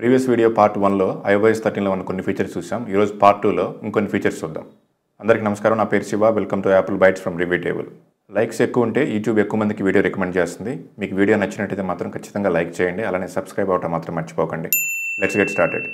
previous video part వన్లో iOS థర్టీన్లో మనం కొన్ని ఫీచర్స్ చూసాం ఈరోజు పార్ట్ టూలో ఇంకొన్ని ఫీచర్స్ చూద్దాం అందరికీ నమస్కారం నా పేరు Shiva welcome to Apple Bytes from Review Table likes ఎక్కువ ఉంటే యూట్యూబ్ ఎక్కువ మందికి వీడియో రికమెండ్ చేస్తుంది మీకు వీడియో నచ్చినట్టయితే మాత్రం ఖచ్చితంగా లైక్ చేయండి అలానే సబ్స్క్రైబ్ అవటం మాత్రం మర్చిపోకండి లెట్స్ గెట్ స్టార్టెడ్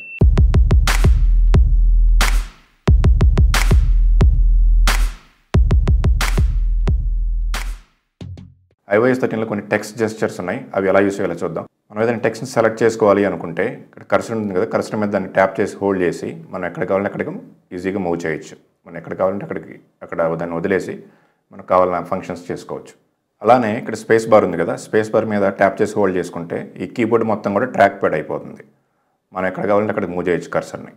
ఐఓఎస్ థర్టీన్లో కొన్ని టెక్స్ట్ జెస్చర్స్ ఉన్నాయి అవి ఎలా యూస్ చేయాలో చూద్దాం మనం ఏదైనా టెక్స్ట్ని సెలెక్ట్ చేసుకోవాలి అనుకుంటే ఇక్కడ కర్సర్ ఉంది కదా కర్సర్ మీద దాన్ని ట్యాప్ చేసి హోల్డ్ చేసి మనం ఎక్కడ కావాలంటే అక్కడికి ఈజీగా మూవ్ చేయొచ్చు మనం ఎక్కడ కావాలంటే అక్కడికి అక్కడ దాన్ని వదిలేసి మనకు కావాలన్న ఫంక్షన్స్ చేసుకోవచ్చు అలానే ఇక్కడ స్పేస్ బార్ ఉంది కదా స్పేస్ బార్ మీద ట్యాప్ చేసి హోల్డ్ చేసుకుంటే ఈ కీబోర్డ్ మొత్తం కూడా ట్రాక్ ప్యాడ్ అయిపోతుంది మనం ఎక్కడ కావాలంటే అక్కడికి మూవ్ చేయొచ్చు కర్సర్ని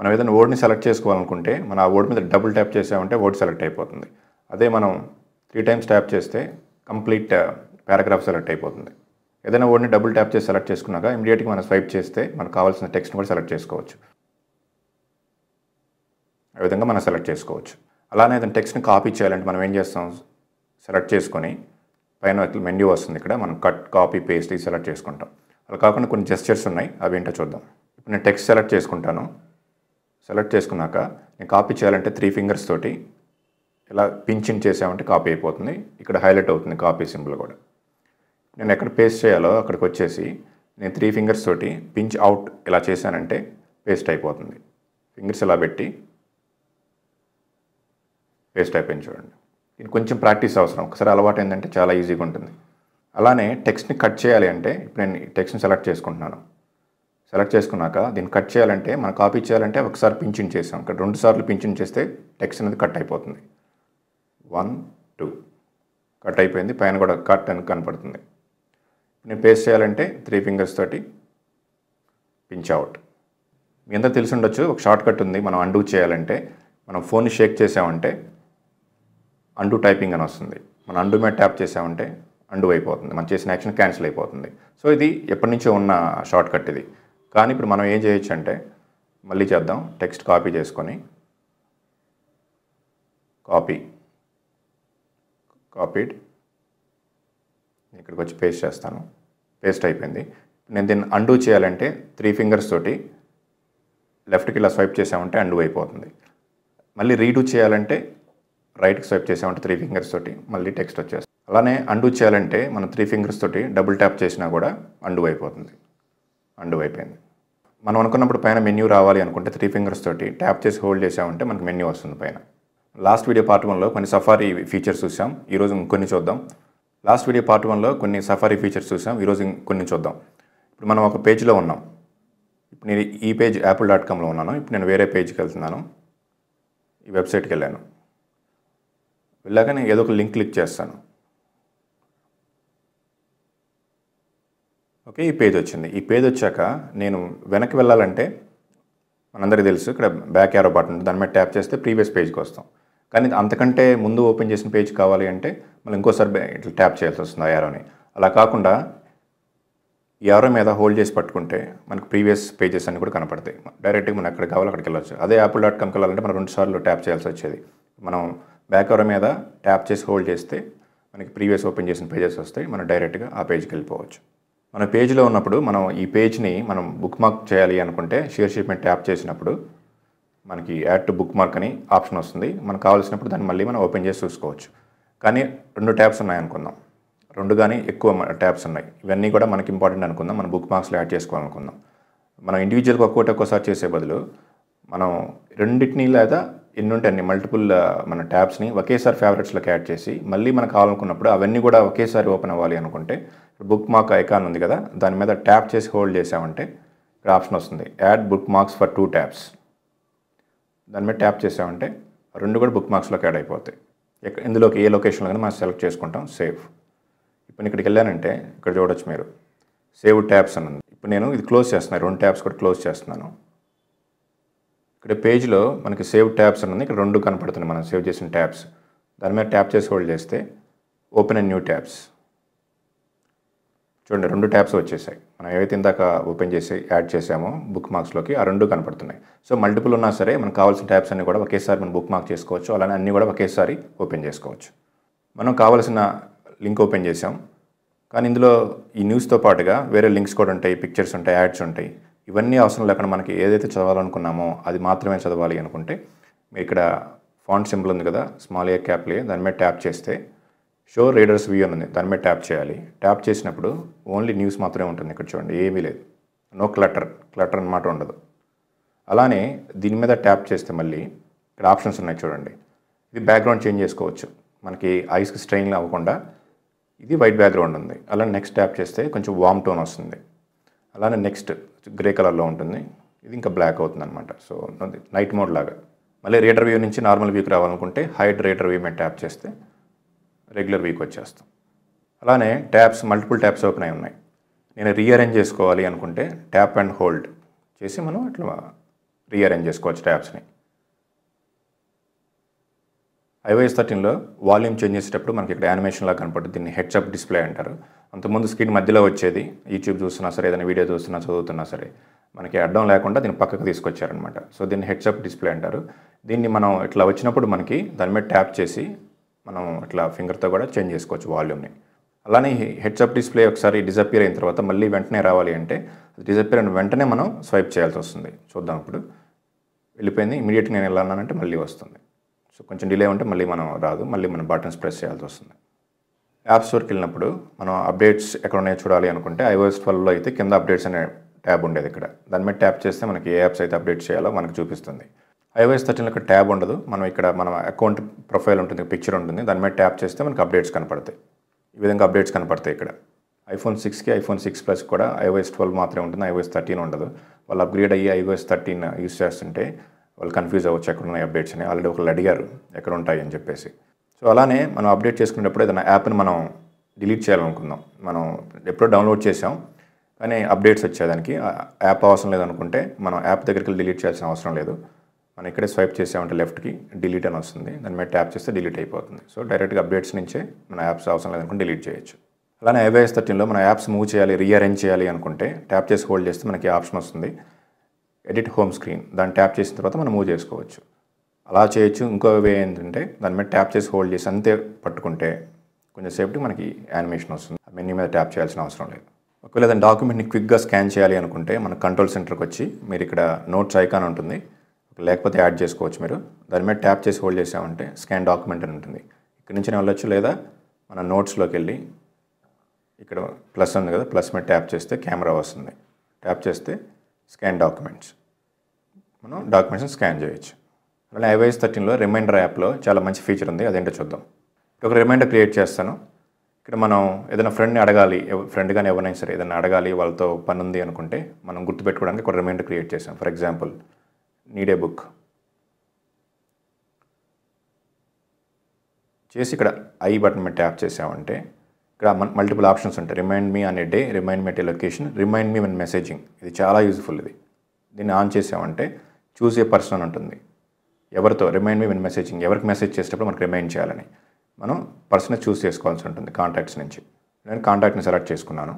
మనం ఏదైనా వర్డ్ని సెలెక్ట్ చేసుకోవాలనుకుంటే మనం ఆ వర్డ్ మీద డబుల్ ట్యాప్ చేసామంటే వర్డ్ సెలెక్ట్ అయిపోతుంది అదే మనం త్రీ టైమ్స్ ట్యాప్ చేస్తే కంప్లీట్ పారాగ్రాఫ్ సెలెక్ట్ అయిపోతుంది ఏదైనా వర్డ్ని డబుల్ ట్యాప్ చేసి సెలెక్ట్ చేసుకున్నాక ఇమీడియట్గా మనం స్వైప్ చేస్తే మనకు కావాల్సిన టెక్స్ట్ని కూడా సెలెక్ట్ చేసుకోవచ్చు ఆ విధంగా మనం సెలెక్ట్ చేసుకోవచ్చు అలానే ఏదైనా టెక్స్ట్ని కాపీ చేయాలంటే మనం ఏం చేస్తాం సెలెక్ట్ చేసుకొని పైన మెన్యూ వస్తుంది ఇక్కడ మనం కట్ కాపీ పేస్ట్ ఇది సెలెక్ట్ చేసుకుంటాం అలా కాకుండా కొన్ని జెస్చర్స్ ఉన్నాయి అవి ఏంటో చూద్దాం ఇప్పుడు నేను టెక్స్ట్ సెలెక్ట్ చేసుకుంటాను సెలెక్ట్ చేసుకున్నాక నేను కాపీ చేయాలంటే త్రీ ఫింగర్స్ తోటి ఇలా పించిన్ చేసామంటే కాపీ అయిపోతుంది ఇక్కడ హైలైట్ అవుతుంది కాపీ సింపుల్ కూడా నేను ఎక్కడ పేస్ట్ చేయాలో అక్కడికి వచ్చేసి నేను త్రీ ఫింగర్స్ తోటి పించ్ అవుట్ ఇలా చేశానంటే పేస్ట్ అయిపోతుంది ఫింగర్స్ ఇలా పెట్టి పేస్ట్ అయిపోయింది చూడండి దీనికి కొంచెం ప్రాక్టీస్ అవసరం ఒకసారి అలవాటు ఏంటంటే చాలా ఈజీగా ఉంటుంది అలానే టెక్స్ట్ని కట్ చేయాలి అంటే ఇప్పుడు నేను టెక్స్ట్ని సెలెక్ట్ చేసుకుంటున్నాను సెలెక్ట్ చేసుకున్నాక దీన్ని కట్ చేయాలంటే మనం కాపీ చేయాలంటే ఒకసారి పింఛన్ చేసాం ఇక్కడ రెండు సార్లు పింఛన్ చేస్తే టెక్స్ట్ అనేది కట్ అయిపోతుంది వన్ టూ కట్ అయిపోయింది పైన కూడా కట్ అని కనపడుతుంది నేను పేస్ట్ చేయాలంటే త్రీ ఫింగర్స్ తోటి పించ్ అవుట్ మీ అంతా తెలిసి ఉండొచ్చు ఒక షార్ట్ కట్ ఉంది మనం అండూ చేయాలంటే మనం ఫోన్ షేక్ చేసామంటే అండూ టైపింగ్ అని వస్తుంది మనం అండూ మీద ట్యాప్ చేసామంటే అండూ అయిపోతుంది మనం చేసిన యాక్షన్ క్యాన్సిల్ అయిపోతుంది సో ఇది ఎప్పటి నుంచో ఉన్న షార్ట్ కట్ ఇది కానీ ఇప్పుడు మనం ఏం చేయొచ్చు అంటే మళ్ళీ చేద్దాం టెక్స్ట్ కాపీ చేసుకొని కాపీ కాపీడ్ ఇక్కడికి వచ్చి పేస్ట్ చేస్తాను పేస్ట్ అయిపోయింది నేను దీన్ని అండూ చేయాలంటే త్రీ ఫింగర్స్ తోటి లెఫ్ట్కి ఇలా స్వైప్ చేసామంటే అండూ అయిపోతుంది మళ్ళీ రీడూ చేయాలంటే రైట్కి స్వైప్ చేసామంటే త్రీ ఫింగర్స్ తోటి మళ్ళీ టెక్స్ట్ వచ్చేస్తుంది అలానే అండూ చేయాలంటే మనం త్రీ ఫింగర్స్ తోటి డబుల్ ట్యాప్ చేసినా కూడా అండూ అయిపోతుంది అండూ అయిపోయింది మనం అనుకున్నప్పుడు పైన మెన్యూ రావాలి అనుకుంటే త్రీ ఫింగర్స్ తోటి ట్యాప్ చేసి హోల్డ్ చేసామంటే మనకు మెన్యూ వస్తుంది పైన లాస్ట్ వీడియో పార్ట్ వన్లో కొన్ని సఫారీ ఫీచర్స్ చూసాం ఈరోజు కొన్ని చూద్దాం లాస్ట్ వీడియో పార్ట్ వన్లో కొన్ని సఫారీ ఫీచర్స్ చూసాం ఈరోజు కొన్ని చూద్దాం ఇప్పుడు మనం ఒక పేజ్లో ఉన్నాం ఇప్పుడు నేను ఈ పేజ్ యాపిల్ డాట్ కామ్లో ఉన్నాను ఇప్పుడు నేను వేరే పేజ్కి వెళ్తున్నాను ఈ వెబ్సైట్కి వెళ్ళాను వెళ్ళాక నేను ఏదో ఒక లింక్ క్లిక్ చేస్తాను ఓకే ఈ పేజ్ వచ్చింది ఈ పేజ్ వచ్చాక నేను వెనక్కి వెళ్ళాలంటే మనందరికీ తెలుసు ఇక్కడ బ్యాక్ యారో బటన్ దాని మీద ట్యాప్ చేస్తే ప్రీవియస్ పేజ్కి వస్తాం కానీ అంతకంటే ముందు ఓపెన్ చేసిన పేజ్ కావాలి అంటే మళ్ళీ ఇంకోసారి ఇట్లా ట్యాప్ చేయాల్సి వస్తుంది ఆ యారోని అలా కాకుండా యారో మీద హోల్డ్ చేసి పట్టుకుంటే మనకు ప్రీవియస్ పేజెస్ అన్ని కూడా కనపడతాయి డైరెక్ట్గా మనం ఎక్కడ కావాలి అక్కడికి వెళ్ళొచ్చు అదే యాపిల్ డాట్ కామ్కి వెళ్ళాలంటే మనం రెండు సార్లు ట్యాప్ చేయాల్సి వచ్చేది మనం బ్యాక్ ఎవర మీద ట్యాప్ చేసి హోల్డ్ చేస్తే మనకి ప్రీవియస్ ఓపెన్ చేసిన పేజెస్ వస్తాయి మనం డైరెక్ట్గా ఆ పేజ్కి వెళ్ళిపోవచ్చు మన పేజ్లో ఉన్నప్పుడు మనం ఈ పేజ్ని మనం బుక్ మార్క్ చేయాలి అనుకుంటే షేర్ షీప్ మీద ట్యాప్ చేసినప్పుడు మనకి యాడ్ టు బుక్ మార్క్ అని ఆప్షన్ వస్తుంది మనకు కావాల్సినప్పుడు దాన్ని మళ్ళీ మనం ఓపెన్ చేసి చూసుకోవచ్చు కానీ రెండు ట్యాబ్స్ ఉన్నాయి అనుకుందాం రెండు కానీ ఎక్కువ ట్యాబ్స్ ఉన్నాయి ఇవన్నీ కూడా మనకి ఇంపార్టెంట్ అనుకుందాం మనం బుక్ మార్క్స్లో యాడ్ చేసుకోవాలనుకుందాం మనం ఇండివిజువల్గా ఒక్కొక్కటి ఒక్కోసారి చేసే బదులు మనం రెండింటిని లేదా ఎన్నుంటే అన్ని మల్టిపుల్ మన ట్యాబ్స్ని ఒకేసారి ఫేవరెట్స్లోకి యాడ్ చేసి మళ్ళీ మనకు కావాలనుకున్నప్పుడు అవన్నీ కూడా ఒకేసారి ఓపెన్ అవ్వాలి అనుకుంటే బుక్ మార్క్ ఐకాన్ ఉంది కదా దాని మీద ట్యాప్ చేసి హోల్డ్ చేసామంటే ఇక్కడ ఆప్షన్ వస్తుంది add bookmarks for two tabs దాని మీద ట్యాప్ చేసామంటే రెండు కూడా బుక్ మార్క్స్లోకి యాడ్ అయిపోతాయి ఎక్కడ ఇందులోకి ఏ లొకేషన్లో కానీ మనం సెలెక్ట్ చేసుకుంటాం సేఫ్ ఇప్పుడు ఇక్కడికి వెళ్ళానంటే ఇక్కడ చూడొచ్చు మీరు సేవ్ ట్యాబ్స్ అని ఇప్పుడు నేను ఇది క్లోజ్ చేస్తున్నాను రెండు ట్యాబ్స్ కూడా క్లోజ్ చేస్తున్నాను ఇక్కడ పేజ్లో మనకి సేవ్ ట్యాబ్స్ అని ఇక్కడ రెండు కనపడుతున్నాయి మనం సేవ్ చేసిన ట్యాబ్స్ దాని మీద ట్యాప్ చేసి హోల్డ్ చేస్తే ఓపెన్ అండ్ న్యూ ట్యాబ్స్ చూడండి రెండు ట్యాబ్స్ వచ్చేసాయి మనం ఏవైతే ఇందాక ఓపెన్ చేసి యాడ్ చేసామో బుక్ మార్క్స్లోకి ఆ రెండు కనపడుతున్నాయి సో మల్టిపుల్ ఉన్నా సరే మనకు కావాల్సిన ట్యాబ్స్ అన్ని కూడా ఒకేసారి మనం బుక్ మార్క్ చేసుకోవచ్చు అలానే అన్నీ కూడా ఒకేసారి ఓపెన్ చేసుకోవచ్చు మనం కావాల్సిన లింక్ ఓపెన్ చేసాం కానీ ఇందులో ఈ న్యూస్తో పాటుగా వేరే లింక్స్ కూడా ఉంటాయి పిక్చర్స్ ఉంటాయి యాడ్స్ ఉంటాయి ఇవన్నీ అవసరం లేకుండా మనకి ఏదైతే చదవాలనుకున్నామో అది మాత్రమే చదవాలి అనుకుంటే ఇక్కడ ఫాంట్ సింపుల్ ఉంది కదా స్మాల్ ఏ క్యాప్లే దాని మీద ట్యాప్ చేస్తే షో రీడర్స్ వ్యూ అని దాని మీద ట్యాప్ చేయాలి ట్యాప్ చేసినప్పుడు ఓన్లీ న్యూస్ మాత్రమే ఉంటుంది ఇక్కడ చూడండి ఏమీ లేదు నో క్లటర్ క్లటర్ అనమాట ఉండదు అలానే దీని మీద ట్యాప్ చేస్తే మళ్ళీ ఇక్కడ ఆప్షన్స్ ఉన్నాయి చూడండి ఇది బ్యాక్గ్రౌండ్ చేంజ్ చేసుకోవచ్చు మనకి ఐస్కి స్ట్రెయిన్ అవ్వకుండా ఇది వైట్ బ్యాక్గ్రౌండ్ ఉంది అలానే నెక్స్ట్ ట్యాప్ చేస్తే కొంచెం వామ్ టోన్ వస్తుంది అలానే నెక్స్ట్ గ్రే కలర్లో ఉంటుంది ఇది ఇంకా బ్లాక్ అవుతుంది అనమాట సో నైట్ మోడ్ లాగా మళ్ళీ రేటర్ వ్యూ నుంచి నార్మల్ వ్యూకి రావాలనుకుంటే హైట్ రేటర్ వ్యూ మీద ట్యాప్ చేస్తే రెగ్యులర్ వీక్ వచ్చేస్తాం అలానే ట్యాప్స్ మల్టిపుల్ ట్యాప్స్ ఓపెన్ అయి ఉన్నాయి నేను రీఅరేంజ్ చేసుకోవాలి అనుకుంటే ట్యాప్ అండ్ హోల్డ్ చేసి మనం అట్లా రీఅరేంజ్ చేసుకోవచ్చు ట్యాప్స్ని ఐవైఎస్ థర్టీన్లో వాల్యూమ్ చేంజ్ చేసేటప్పుడు మనకి ఇక్కడ యానిమేషన్లా కనపడుతుంది దీన్ని హెడ్సప్ డిస్ప్లే అంటారు అంతకుముందు స్క్రీన్ మధ్యలో వచ్చేది యూట్యూబ్ చూస్తున్నా సరే ఏదైనా వీడియో చూస్తున్నా చదువుతున్నా సరే మనకి అడ్డం లేకుండా దీన్ని పక్కకు తీసుకొచ్చారనమాట సో దీన్ని హెడ్సప్ డిస్ప్లే అంటారు దీన్ని మనం ఇట్లా వచ్చినప్పుడు మనకి దాని మీద ట్యాప్ చేసి మనం అట్లా ఫింగర్తో కూడా చేంజ్ చేసుకోవచ్చు వాల్యూమ్ని అలానే హెడ్సప్ డిస్ప్లే ఒకసారి డిజపియర్ అయిన తర్వాత మళ్ళీ వెంటనే రావాలి అంటే డిజపియర్ అయిన వెంటనే మనం స్వైప్ చేయాల్సి వస్తుంది చూద్దాం ఇప్పుడు వెళ్ళిపోయింది ఇమీడియట్గా నేను వెళ్ళాలన్నానంటే మళ్ళీ వస్తుంది సో కొంచెం డిలే ఉంటే మళ్ళీ మనం రాదు మళ్ళీ మనం బటన్స్ ప్రెస్ చేయాల్సి వస్తుంది యాప్స్ వరకు వెళ్ళినప్పుడు మనం అప్డేట్స్ ఎక్కడ ఉన్నాయో చూడాలి అనుకుంటే ఐఓఎస్ ట్వెల్వ్లో అయితే కింద అప్డేట్స్ అనే ట్యాబ్ ఉండేది ఇక్కడ దాని మీద ట్యాప్ చేస్తే మనకి ఏ యాప్స్ అయితే అప్డేట్ చేయాలో మనకు చూపిస్తుంది ఐఓఎస్ థర్టీన్ ఒక ట్యాబ్ ఉండదు మనం ఇక్కడ మన అకౌంట్ ప్రొఫైల్ ఉంటుంది పిక్చర్ ఉంటుంది దాని మీద ట్యాప్ చేస్తే మనకు అప్డేట్స్ కనపడతాయి ఈ విధంగా అప్డేట్స్ కనపడతాయి ఇక్కడ ఐఫోన్ సిక్స్కి ఐఫోన్ సిక్స్ ప్లస్ కూడా ఐఓఎస్ ట్వెల్వ్ మాత్రమే ఉంటుంది ఐఓఎస్ థర్టీన్ ఉండదు వాళ్ళు అప్గ్రేడ్ అయ్యి ఐఓఎస్ థర్టీన్ యూస్ చేస్తుంటే వాళ్ళు కన్ఫ్యూజ్ అవ్వచ్చు ఎక్కడ ఉన్నాయి అప్డేట్స్ అని ఆల్రెడీ ఒకళ్ళు అడిగారు ఎక్కడ ఉంటాయి అని చెప్పేసి సో అలానే మనం అప్డేట్ చేసుకునేటప్పుడు ఏదైనా యాప్ని మనం డిలీట్ చేయాలనుకుందాం మనం ఎప్పుడో డౌన్లోడ్ చేసాం కానీ అప్డేట్స్ వచ్చేదానికి యాప్ అవసరం లేదనుకుంటే మనం యాప్ దగ్గరికి డిలీట్ చేయాల్సిన అవసరం లేదు మనం ఇక్కడే స్వైప్ చేసామంటే లెఫ్ట్కి డిలీట్ అని వస్తుంది దాని మీద ట్యాప్ చేస్తే డిలీట్ అయిపోతుంది సో డైరెక్ట్గా అప్డేట్స్ నుంచే మన యాప్స్ అవసరం లేదనుకుంటే డిలీట్ చేయొచ్చు అలానే ఐవైఎస్ థర్టీన్లో మన యాప్స్ మూవ్ చేయాలి రీఅరేంజ్ చేయాలి అనుకుంటే ట్యాప్ చేసి హోల్డ్ చేస్తే మనకి ఆప్షన్ వస్తుంది ఎడిట్ హోమ్ స్క్రీన్ దాన్ని ట్యాప్ చేసిన తర్వాత మనం మూవ్ చేసుకోవచ్చు అలా చేయొచ్చు ఇంకో వే ఏంటంటే దాని మీద ట్యాప్ చేసి హోల్డ్ చేసి అంతే పట్టుకుంటే కొంచెం సేఫ్టీ మనకి యానిమేషన్ వస్తుంది మెన్యూ మీద ట్యాప్ చేయాల్సిన అవసరం లేదు ఒకవేళ దాని డాక్యుమెంట్ని క్విక్గా స్కాన్ చేయాలి అనుకుంటే మన కంట్రోల్ సెంటర్కి వచ్చి మీరు ఇక్కడ నోట్స్ ఐకాన్ ఉంటుంది లేకపోతే యాడ్ చేసుకోవచ్చు మీరు దాని మీద ట్యాప్ చేసి హోల్డ్ చేసామంటే స్కాన్ డాక్యుమెంట్ అని ఉంటుంది ఇక్కడ నుంచి వెళ్ళొచ్చు లేదా మన నోట్స్లోకి వెళ్ళి ఇక్కడ ప్లస్ ఉంది కదా ప్లస్ మీద ట్యాప్ చేస్తే కెమెరా వస్తుంది ట్యాప్ చేస్తే స్కాన్ డాక్యుమెంట్స్ మనం డాక్యుమెంట్స్ని స్కాన్ చేయొచ్చు అలానే ఐవైఎస్ థర్టీన్లో రిమైండర్ యాప్లో చాలా మంచి ఫీచర్ ఉంది అదేంటో చూద్దాం ఒక రిమైండర్ క్రియేట్ చేస్తాను ఇక్కడ మనం ఏదైనా ఫ్రెండ్ని అడగాలి ఫ్రెండ్ కానీ ఎవరైనా సరే ఏదైనా అడగాలి వాళ్ళతో పని ఉంది అనుకుంటే మనం గుర్తుపెట్టుకోవడానికి ఒక రిమైండర్ క్రియేట్ చేస్తాం for example need a book చేసి ఇక్కడ ఐ బటన్ మీద ట్యాప్ చేసామంటే ఇక్కడ మల్టిపుల్ ఆప్షన్స్ ఉంటాయి రిమైండ్ మీ అనే day remind me location remind me మన మెసేజింగ్ ఇది చాలా యూజ్ఫుల్ ఇది దీన్ని ఆన్ చేసామంటే చూసే పర్సన్ ఉంటుంది ఎవరితో రిమైండ్ మీ విన్ మెసేజింగ్ ఎవరికి మెసేజ్ చేసేటప్పుడు మనకు రిమైండ్ చేయాలని మనం పర్సన్ చూస్ చేసుకోవాల్సి ఉంటుంది కాంటాక్ట్స్ నుంచి నేను కాంటాక్ట్ని సెలెక్ట్ చేసుకున్నాను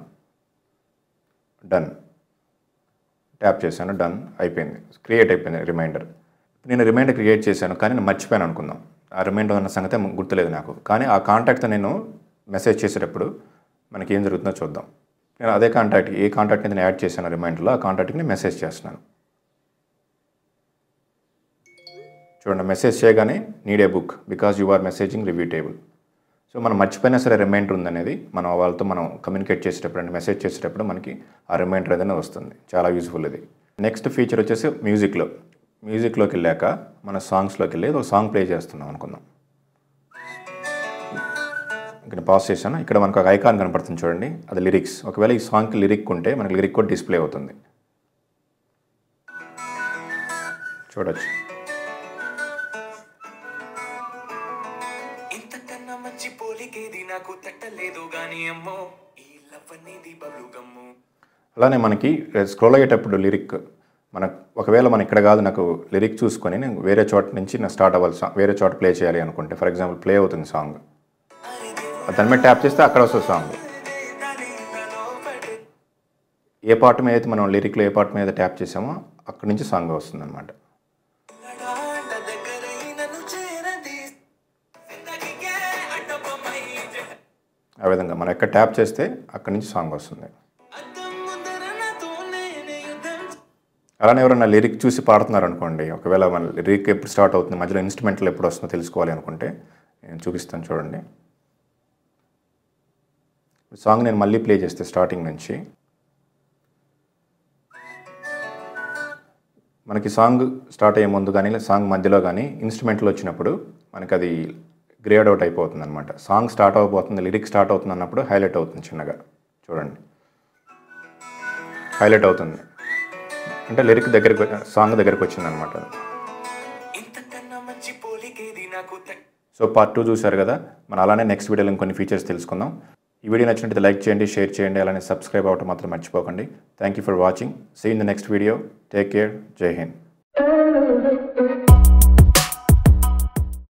డన్ ట్యాప్ చేశాను డన్ అయిపోయింది క్రియేట్ అయిపోయింది రిమైండర్ నేను రిమైండర్ క్రియేట్ చేశాను కానీ నేను మర్చిపోయాను అనుకుందాం ఆ రిమైండర్ అన్న సంగతి గుర్తులేదు నాకు కానీ ఆ కాంటాక్ట్తో నేను మెసేజ్ చేసేటప్పుడు మనకి ఏం జరుగుతుందో చూద్దాం నేను అదే కాంటాక్ట్ ఏ కాంటాక్ట్ని నేను యాడ్ చేశాను రిమైండర్లో ఆ కాంటాక్ట్ని మెసేజ్ చేస్తున్నాను చూడండి మెసేజ్ చేయగానే need a book because you are messaging review table so మనం మర్చిపోయినా సరే రిమైండర్ ఉందనేది మనం వాళ్ళతో మనం కమ్యూనికేట్ చేసేటప్పుడు అంటే మెసేజ్ చేసేటప్పుడు మనకి ఆ రిమైండర్ ఏదైనా వస్తుంది చాలా యూజ్ఫుల్ ఇది నెక్స్ట్ ఫీచర్ వచ్చేసి మ్యూజిక్లో మ్యూజిక్లోకి వెళ్ళాక మన సాంగ్స్లోకి వెళ్ళి ఒక సాంగ్ ప్లే చేస్తున్నాం అనుకుందాం ఇక్కడ పాస్ చేశాను ఇక్కడ మనకు ఒక ఐకాన్ కనపడుతుంది చూడండి అది లిరిక్స్ ఒకవేళ ఈ సాంగ్కి లిరిక్ ఉంటే మనకి లిరిక్ కూడా డిస్ప్లే అవుతుంది చూడొచ్చు అలానే మనకి స్క్రోల్ అయ్యేటప్పుడు లిరిక్ మనకు ఒకవేళ మన ఇక్కడ కాదు నాకు లిరిక్ చూసుకొని నేను వేరే చోట నుంచి నా స్టార్ట్ అవ్వాలి వేరే చోట ప్లే చేయాలి అనుకుంటే ఫర్ ఎగ్జాంపుల్ ప్లే అవుతుంది సాంగ్ దాని మీద ట్యాప్ చేస్తే అక్కడ వస్తుంది సాంగ్ ఏ పార్ట్ మీద అయితే మనం లిరిక్లో ఏ పార్ట్ మీద ట్యాప్ చేసామో అక్కడి నుంచి సాంగ్ వస్తుంది అనమాట ఆ విధంగా మనం ఎక్కడ ట్యాప్ చేస్తే అక్కడి నుంచి సాంగ్ వస్తుంది అలానే ఎవరైనా లిరిక్ చూసి పాడుతున్నారు అనుకోండి ఒకవేళ మన లిరిక్ ఎప్పుడు స్టార్ట్ అవుతుంది మధ్యలో ఇన్స్ట్రుమెంట్లు ఎప్పుడు వస్తుందో తెలుసుకోవాలి అనుకుంటే నేను చూపిస్తాను చూడండి సాంగ్ నేను మళ్ళీ ప్లే చేస్తే స్టార్టింగ్ నుంచి మనకి సాంగ్ స్టార్ట్ అయ్యే ముందు కానీ సాంగ్ మధ్యలో కానీ ఇన్స్ట్రుమెంట్లు వచ్చినప్పుడు మనకు అది గ్రేడ్ అవుట్ అయిపోతుంది అనమాట సాంగ్ స్టార్ట్ అయిపోతుంది లిరిక్ స్టార్ట్ అవుతుంది అన్నప్పుడు హైలైట్ అవుతుంది చిన్నగా చూడండి హైలైట్ అవుతుంది అంటే లిరిక్ దగ్గరికి సాంగ్ దగ్గరికి వచ్చింది అనమాట సో పార్ట్ టూ చూశారు కదా మనం అలానే నెక్స్ట్ వీడియోలో ఇంకొన్ని ఫీచర్స్ తెలుసుకుందాం ఈ వీడియో నచ్చినట్టు లైక్ చేయండి షేర్ చేయండి అలానే సబ్స్క్రైబ్ అవ్వటం మాత్రం మర్చిపోకండి thank you for watching see in the next video take care జై హింద్